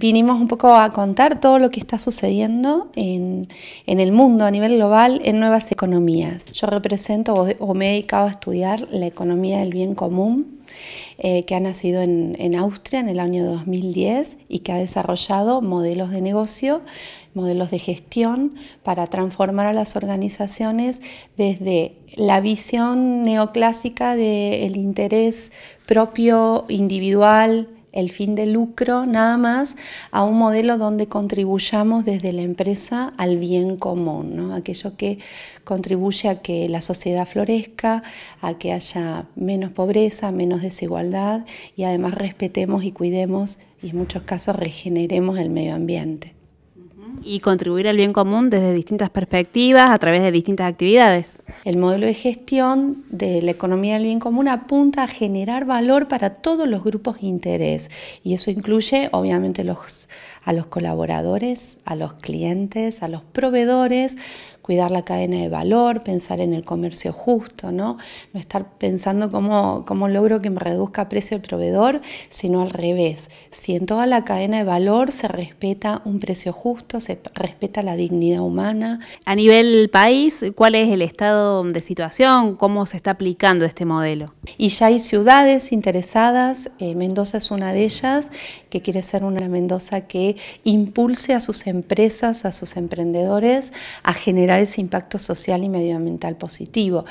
vinimos un poco a contar todo lo que está sucediendo en, en, el mundo a nivel global en nuevas economías. Yo represento o, me he dedicado a estudiar la economía del bien común eh, que ha nacido en, en, Austria en el año 2010 y que ha desarrollado modelos de negocio, modelos de gestión para transformar a las organizaciones desde la visión neoclásica del interés propio, individual, el fin de lucro nada más a un modelo donde contribuyamos desde la empresa al bien común, ¿no? aquello que contribuye a que la sociedad florezca, a que haya menos pobreza, menos desigualdad y además respetemos y cuidemos y en muchos casos regeneremos el medio ambiente. Y contribuir al bien común desde distintas perspectivas, a través de distintas actividades. El modelo de gestión de la economía del bien común apunta a generar valor para todos los grupos de interés y eso incluye obviamente los, a los colaboradores, a los clientes, a los proveedores, cuidar la cadena de valor, pensar en el comercio justo, no, no estar pensando cómo, cómo logro que me reduzca precio el proveedor, sino al revés. Si en toda la cadena de valor se respeta un precio justo, se respeta la dignidad humana. A nivel país, ¿cuál es el estado de situación? ¿Cómo se está aplicando este modelo? Y ya hay ciudades interesadas, eh, Mendoza es una de ellas, que quiere ser una Mendoza que impulse a sus empresas, a sus emprendedores, a generar ese impacto social y medioambiental positivo.